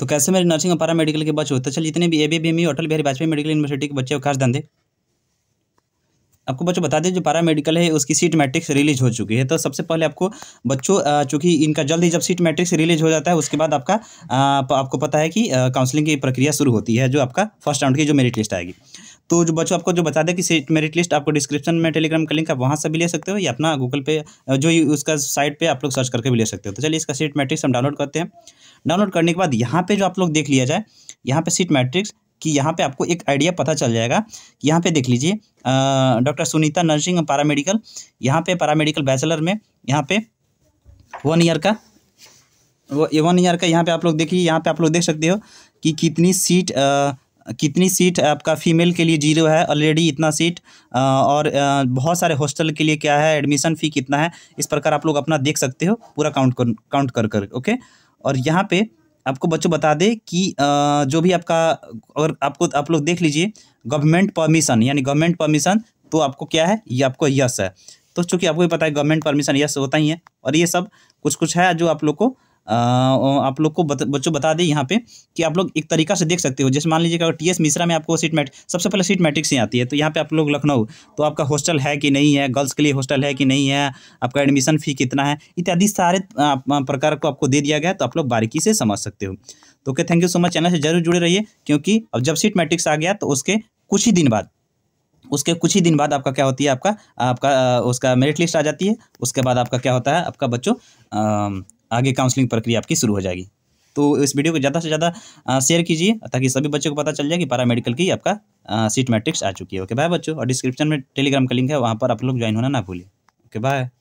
तो कैसे मेरे नर्सिंग और पारा मेडिकल e, के बच्चे होते चल जितने भी A B B Atal Bihari Vajpayee medical university के बच्चे खास धंधे आपको बच्चों बता दें जो पारा मेडिकल है उसकी सीट मैट्रिक्स रिलीज हो चुकी है तो सबसे पहले आपको बच्चों चूंकि इनका जल्द ही जब सीट मैट्रिक्स रिलीज हो जाता है उसके बाद आपका आपको पता है कि काउंसलिंग की प्रक्रिया शुरू होती है जो आपका फर्स्ट राउंड की जो मेरिट लिस्ट आएगी तो जो बच्चों आपको जो बता दें कि सीट मेरिट लिस्ट आपको डिस्क्रिप्शन में टेलीग्राम का लिंक आप वहाँ से भी ले सकते हो या अपना गूगल पे जो उसका साइट पर आप लोग सर्च करके भी ले सकते हो तो चलिए इसका सीट मैट्रिक्स हम डाउनलोड करते हैं डाउनलोड करने के बाद यहाँ पे जो आप लोग देख लिया जाए यहाँ पे सीट मैट्रिक्स कि यहाँ पे आपको एक आइडिया पता चल जाएगा कि यहाँ पे देख लीजिए डॉक्टर सुनीता नर्सिंग पैरामेडिकल यहाँ पे पैरामेडिकल बैचलर में यहाँ पे वन ईयर का वो वन ईयर का यहाँ पे आप लोग देखिए यहाँ पे आप लोग देख सकते हो कि कितनी सीट आ, कितनी सीट आपका फ़ीमेल के लिए जीरो है ऑलरेडी इतना सीट और बहुत सारे हॉस्टल के लिए क्या है एडमिशन फ़ी कितना है इस प्रकार आप लोग अपना देख सकते हो पूरा काउंट कर काउंट कर कर ओके और यहाँ पे आपको बच्चों बता दें कि जो भी आपका अगर आपको आप लोग देख लीजिए गवर्नमेंट परमिशन यानी गवर्नमेंट परमिशन तो आपको क्या है ये आपको यस है तो चूंकि आपको भी पता है गवर्नमेंट परमिशन यस होता ही है और ये सब कुछ कुछ है जो आप लोग को आप लोग को बत, बच्चों बता दें यहाँ पे कि आप लोग एक तरीका से देख सकते हो जैसे मान अगर टी एस मिश्रा में आपको सीट मैट सबसे पहले सीट मैट्रिक्स ही आती है तो यहाँ पे आप लोग लखनऊ तो आपका हॉस्टल है कि नहीं है गर्ल्स के लिए हॉस्टल है कि नहीं है आपका एडमिशन फ़ी कितना है इत्यादि सारे प्रकार को आपको दे दिया गया तो आप लोग बारीकी से समझ सकते हो तो okay thank you so much channel से जरूर जुड़े रहिए क्योंकि अब जब सीट मैट्रिक्स आ गया तो उसके कुछ ही दिन बाद उसके कुछ ही दिन बाद आपका क्या होती है आपका आपका उसका मेरिट लिस्ट आ जाती है उसके बाद आपका क्या होता है आपका बच्चों आगे काउंसलिंग प्रक्रिया आपकी शुरू हो जाएगी तो इस वीडियो को ज़्यादा से ज़्यादा शेयर कीजिए ताकि सभी बच्चों को पता चल जाए कि पारा मेडिकल की आपका सीट मैट्रिक्स आ चुकी है ओके बाय बच्चों और डिस्क्रिप्शन में टेलीग्राम का लिंक है वहाँ पर आप लोग ज्वाइन होना ना भूलिए ओके बाय